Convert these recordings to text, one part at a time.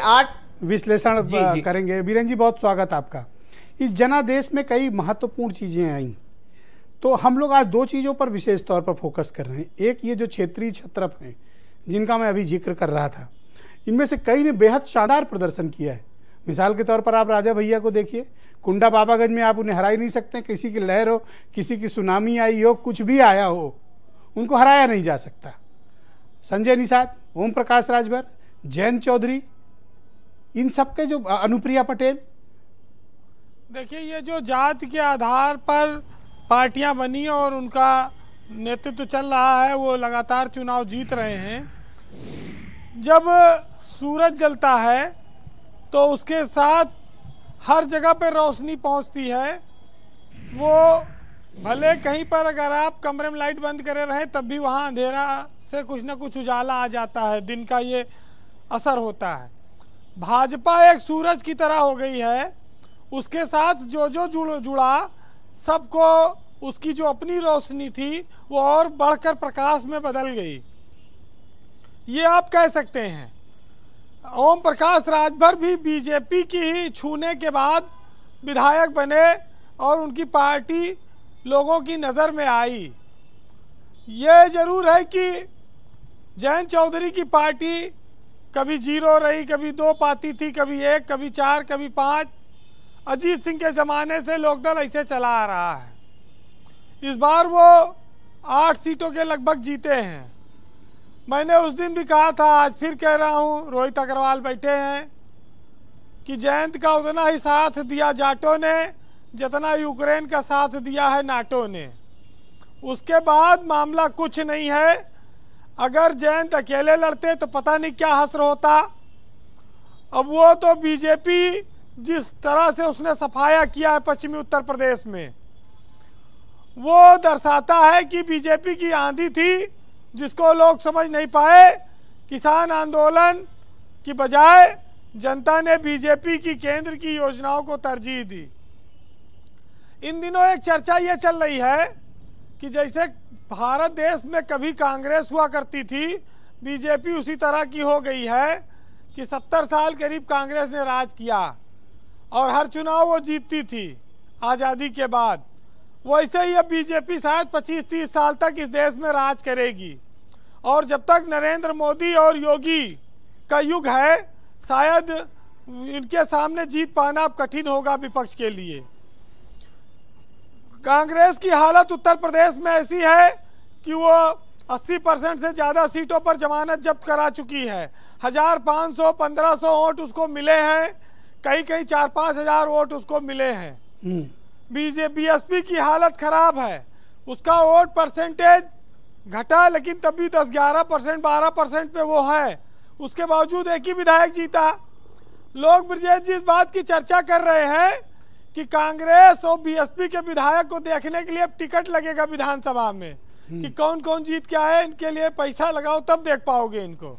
आठ विश्लेषण करेंगे बीरन जी बहुत स्वागत आपका इस जनादेश में कई महत्वपूर्ण चीज़ें आई तो हम लोग आज दो चीज़ों पर विशेष तौर पर फोकस कर रहे हैं एक ये जो क्षेत्रीय छत्रप हैं जिनका मैं अभी जिक्र कर रहा था इनमें से कई ने बेहद शानदार प्रदर्शन किया है मिसाल के तौर पर आप राजा भैया को देखिए कुंडा बाबागंज में आप उन्हें हरा ही नहीं सकते किसी की लहर हो किसी की सुनामी आई हो कुछ भी आया हो उनको हराया नहीं जा सकता संजय निषाद ओम प्रकाश राजभर जैन चौधरी इन सब के जो अनुप्रिया पटेल देखिए ये जो जात के आधार पर पार्टियां बनी और उनका नेतृत्व चल रहा है वो लगातार चुनाव जीत रहे हैं जब सूरज जलता है तो उसके साथ हर जगह पर रोशनी पहुंचती है वो भले कहीं पर अगर आप कमरे में लाइट बंद करे रहें तब भी वहाँ अंधेरा से कुछ ना कुछ उजाला आ जाता है दिन का ये असर होता है भाजपा एक सूरज की तरह हो गई है उसके साथ जो जो जुड़ जुड़ा सबको उसकी जो अपनी रोशनी थी वो और बढ़कर प्रकाश में बदल गई ये आप कह सकते हैं ओम प्रकाश राजभर भी बीजेपी की ही छूने के बाद विधायक बने और उनकी पार्टी लोगों की नज़र में आई ये ज़रूर है कि जयंत चौधरी की पार्टी कभी जीरो रही कभी दो पाती थी कभी एक कभी चार कभी पाँच अजीत सिंह के ज़माने से लोकदल ऐसे चला आ रहा है इस बार वो आठ सीटों के लगभग जीते हैं मैंने उस दिन भी कहा था आज फिर कह रहा हूँ रोहित अग्रवाल बैठे हैं कि जयंत का उतना ही साथ दिया जाटो ने जितना यूक्रेन का साथ दिया है नाटो ने उसके बाद मामला कुछ नहीं है अगर जयंत अकेले लड़ते तो पता नहीं क्या हसर होता अब वो तो बीजेपी जिस तरह से उसने सफाया किया है पश्चिमी उत्तर प्रदेश में वो दर्शाता है कि बीजेपी की आंधी थी जिसको लोग समझ नहीं पाए किसान आंदोलन की बजाय जनता ने बीजेपी की केंद्र की योजनाओं को तरजीह दी इन दिनों एक चर्चा ये चल रही है कि जैसे भारत देश में कभी कांग्रेस हुआ करती थी बीजेपी उसी तरह की हो गई है कि सत्तर साल करीब कांग्रेस ने राज किया और हर चुनाव वो जीतती थी आज़ादी के बाद वैसे ही अब बीजेपी शायद 25-30 साल तक इस देश में राज करेगी और जब तक नरेंद्र मोदी और योगी का युग है शायद इनके सामने जीत पाना अब कठिन होगा विपक्ष के लिए कांग्रेस की हालत उत्तर प्रदेश में ऐसी है कि वो 80 परसेंट से ज़्यादा सीटों पर जमानत जब्त करा चुकी है हज़ार पाँच सौ पंद्रह सौ वोट उसको मिले हैं कहीं कहीं चार पाँच हज़ार वोट उसको मिले हैं हम्म। बीजेपी एस पी की हालत ख़राब है उसका वोट परसेंटेज घटा लेकिन तब भी दस ग्यारह परसेंट बारह परसेंट पे वो है उसके बावजूद एक ही विधायक जीता लोग ब्रजेश जी इस बात की चर्चा कर रहे हैं कि कांग्रेस और बीएसपी के विधायक को देखने के लिए अब टिकट लगेगा विधानसभा में हम्म। कि कौन कौन जीत के आए इनके लिए पैसा लगाओ तब देख पाओगे इनको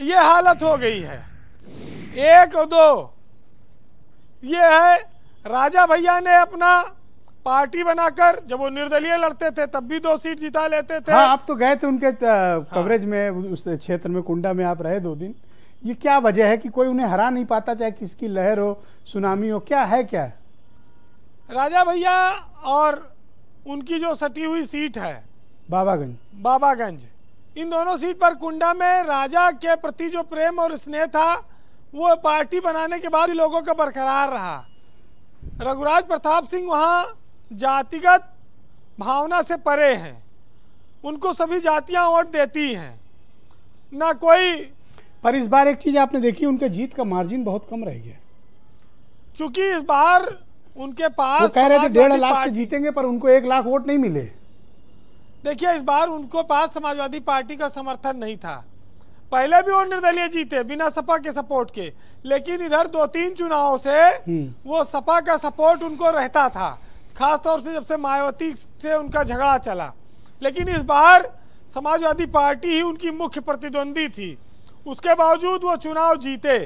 ये हालत हो गई है एक और दो ये है राजा भैया ने अपना पार्टी बनाकर जब वो निर्दलीय लड़ते थे तब भी दो सीट जिता लेते थे हाँ, आप तो गए थे उनके हाँ, कवरेज में उस क्षेत्र में कुंडा में आप रहे दो दिन ये क्या वजह है कि कोई उन्हें हरा नहीं पाता चाहे किसकी लहर हो सुनामी हो क्या है क्या है राजा भैया और उनकी जो सटी हुई सीट है बाबागंज बाबागंज इन दोनों सीट पर कुंडा में राजा के प्रति जो प्रेम और स्नेह था वो पार्टी बनाने के बाद लोगों का बरकरार रहा रघुराज प्रताप सिंह वहाँ जातिगत भावना से परे हैं उनको सभी जातियाँ वोट देती हैं ना कोई पर इस बार एक चीज़ आपने देखी उनके जीत का मार्जिन बहुत कम रह गया चूंकि इस बार उनके पास वो कह रहे थे डेढ़ लाख से जीतेंगे पर उनको एक लाख वोट नहीं मिले देखिए इस बार उनको पास समाजवादी पार्टी का समर्थन नहीं था पहले भी वो निर्दलीय जीते बिना सपा के सपोर्ट के लेकिन इधर दो तीन चुनावों से हम्म। वो सपा का सपोर्ट उनको रहता था खासतौर से जब से मायावती से उनका झगड़ा चला लेकिन इस बार समाजवादी पार्टी ही उनकी मुख्य प्रतिद्वंदी थी उसके बावजूद वो चुनाव जीते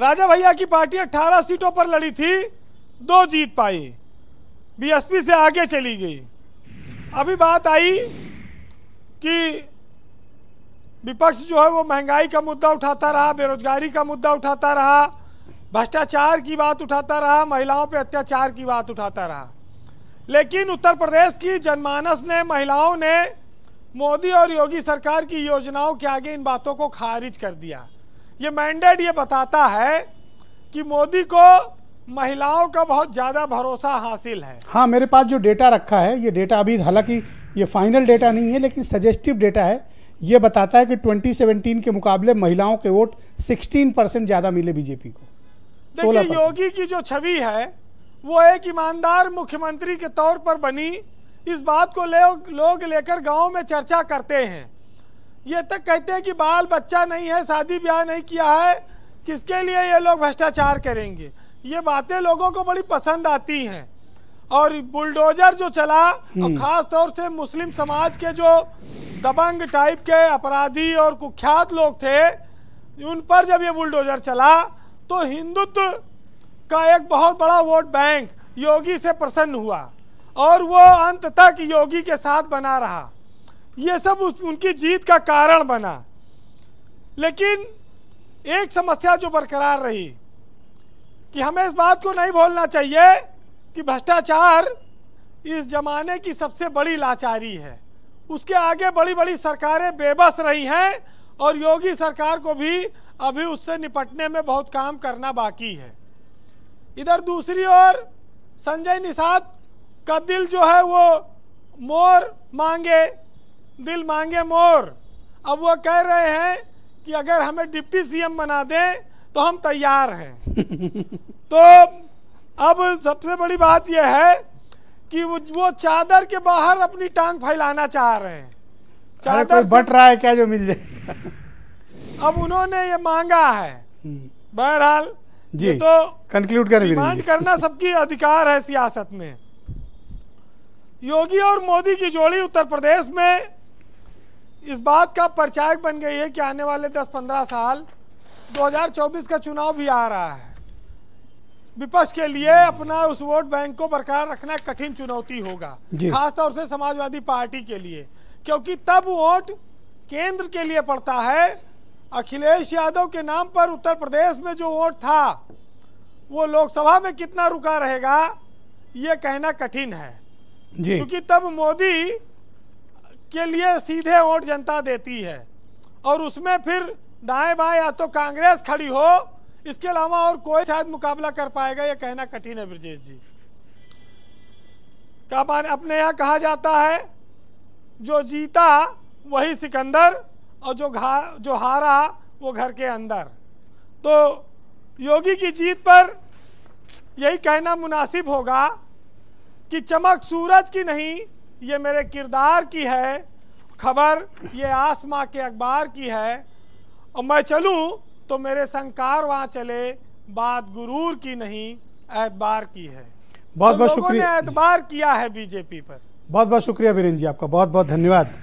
राजा भैया की पार्टी 18 सीटों पर लड़ी थी दो जीत पाई बीएसपी से आगे चली गई अभी बात आई कि विपक्ष जो है वो महंगाई का मुद्दा उठाता रहा बेरोजगारी का मुद्दा उठाता रहा भ्रष्टाचार की बात उठाता रहा महिलाओं पे अत्याचार की बात उठाता रहा लेकिन उत्तर प्रदेश की जनमानस ने महिलाओं ने मोदी और योगी सरकार की योजनाओं के आगे इन बातों को खारिज कर दिया ये मैंडेट ये बताता है कि मोदी को महिलाओं का बहुत ज़्यादा भरोसा हासिल है हाँ मेरे पास जो डेटा रखा है ये डेटा अभी हालांकि ये फाइनल डेटा नहीं है लेकिन सजेस्टिव डेटा है ये बताता है कि 2017 के मुकाबले महिलाओं के वोट 16 परसेंट ज़्यादा मिले बीजेपी को देखिए योगी की जो छवि है वो एक ईमानदार मुख्यमंत्री के तौर पर बनी इस बात को लोग लोग लेकर गांव में चर्चा करते हैं ये तक कहते हैं कि बाल बच्चा नहीं है शादी ब्याह नहीं किया है किसके लिए ये लोग भ्रष्टाचार करेंगे ये बातें लोगों को बड़ी पसंद आती हैं और बुलडोजर जो चला और हम्म। ख़ास तौर से मुस्लिम समाज के जो दबंग टाइप के अपराधी और कुख्यात लोग थे उन पर जब ये बुलडोजर चला तो हिंदुत्व का एक बहुत बड़ा वोट बैंक योगी से प्रसन्न हुआ और वो अंत तक योगी के साथ बना रहा ये सब उस, उनकी जीत का कारण बना लेकिन एक समस्या जो बरकरार रही कि हमें इस बात को नहीं भूलना चाहिए कि भ्रष्टाचार इस जमाने की सबसे बड़ी लाचारी है उसके आगे बड़ी बड़ी सरकारें बेबस रही हैं और योगी सरकार को भी अभी उससे निपटने में बहुत काम करना बाकी है इधर दूसरी ओर संजय निषाद का दिल जो है वो मोर मांगे दिल मांगे मोर अब वो कह रहे हैं कि अगर हमें डिप्टी सीएम बना दें तो हम तैयार हैं तो अब सबसे बड़ी बात यह है कि वो वो चादर के बाहर अपनी टांग फैलाना चाह रहे हैं चादर बट रहा है क्या जो मिल जाए अब उन्होंने ये मांगा है हम्म। बहरहाल जी तो कंक्लूड कर करना सबकी अधिकार है सियासत में योगी और मोदी की जोड़ी उत्तर प्रदेश में इस बात का परचायक बन गई है कि आने वाले 10-15 साल 2024 का चुनाव भी आ रहा है विपक्ष के लिए अपना उस वोट बैंक को बरकरार रखना कठिन चुनौती होगा खासतौर से समाजवादी पार्टी के लिए क्योंकि तब वोट केंद्र के लिए पड़ता है अखिलेश यादव के नाम पर उत्तर प्रदेश में जो वोट था वो लोकसभा में कितना रुका रहेगा ये कहना कठिन है क्योंकि तब मोदी के लिए सीधे वोट जनता देती है और उसमें फिर दाएं बाएं या तो कांग्रेस खड़ी हो इसके अलावा और कोई शायद मुकाबला कर पाएगा यह कहना कठिन है ब्रजेश जी का अपने यहां कहा जाता है जो जीता वही सिकंदर और जो घा जो हारा वो घर के अंदर तो योगी की जीत पर यही कहना मुनासिब होगा कि चमक सूरज की नहीं ये मेरे किरदार की है खबर ये आसमां के अखबार की है और मैं चलूँ तो मेरे संकार वहाँ चले बात गुरूर की नहीं एतबार की है बहुत तो बहुत शुक्रिया एतबार किया है बीजेपी पर बहुत बहुत शुक्रिया बीरेन जी आपका बहुत बहुत धन्यवाद